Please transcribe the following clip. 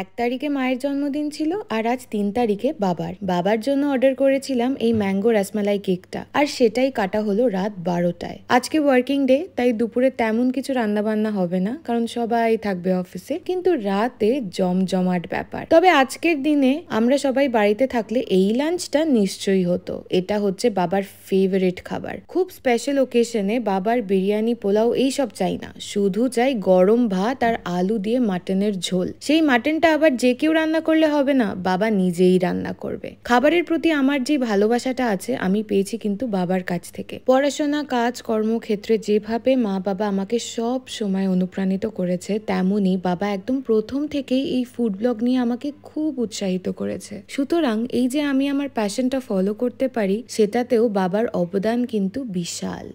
এক তারিখে মায়ের জন্মদিন ছিল আর আজ তিন তারিখে বাবার বাবার জন্য অর্ডার করেছিলাম এই ম্যাঙ্গো রাসমালাই কেকটা আর সেটাই কাটা হলো রাত বারোটায় আজকে ওয়ার্কিং ডে তাই দুপুরে তেমন কিছু রান্নাবান্না হবে না কারণ সবাই থাকবে অফিসে কিন্তু রাতে জমজমাট ব্যাপার তবে আজকের দিনে আমরা সবাই বাড়িতে থাকলে এই লাঞ্চটা নিশ্চয়ই হতো এটা হচ্ছে বাবার ফেভারিট খাবার খুব স্পেশাল ওকেশনে বাবার বিরিয়ানি পোলাও এই সব চাই না শুধু চাই গরম ভাত আর আলু দিয়ে মাটনের ঝোল সেই মাটন চিকেনটা আবার যে কেউ রান্না করলে হবে না বাবা নিজেই রান্না করবে খাবারের প্রতি আমার যে ভালোবাসাটা আছে আমি পেয়েছি কিন্তু বাবার কাছ থেকে পড়াশোনা কাজ কর্মক্ষেত্রে যেভাবে মা বাবা আমাকে সব সময় অনুপ্রাণিত করেছে তেমনই বাবা একদম প্রথম থেকেই এই ফুড ব্লগ নিয়ে আমাকে খুব উৎসাহিত করেছে সুতরাং এই যে আমি আমার প্যাশনটা ফলো করতে পারি সেটাতেও বাবার অবদান কিন্তু বিশাল